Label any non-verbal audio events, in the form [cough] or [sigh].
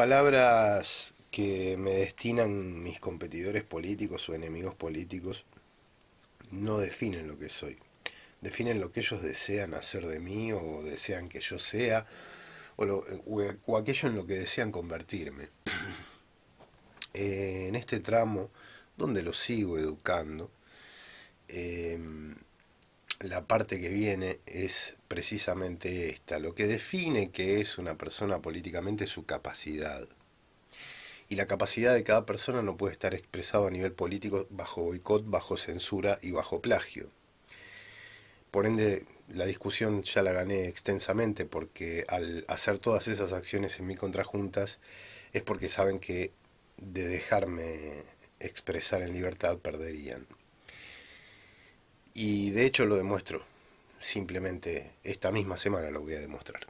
Palabras que me destinan mis competidores políticos o enemigos políticos no definen lo que soy. Definen lo que ellos desean hacer de mí o desean que yo sea o, aquello en lo que desean convertirme. [clears throat] Eh, en este tramo, donde lo sigo educando, eh, la parte que viene es precisamente esta. Lo que define que es una persona políticamente es su capacidad. Y la capacidad de cada persona no puede estar expresada a nivel político bajo boicot, bajo censura y bajo plagio. Por ende, la discusión ya la gané extensamente porque al hacer todas esas acciones en mi contrajuntas es porque saben que de dejarme expresar en libertad perderían. Y de hecho lo demuestro. Simplemente esta misma semana lo voy a demostrar.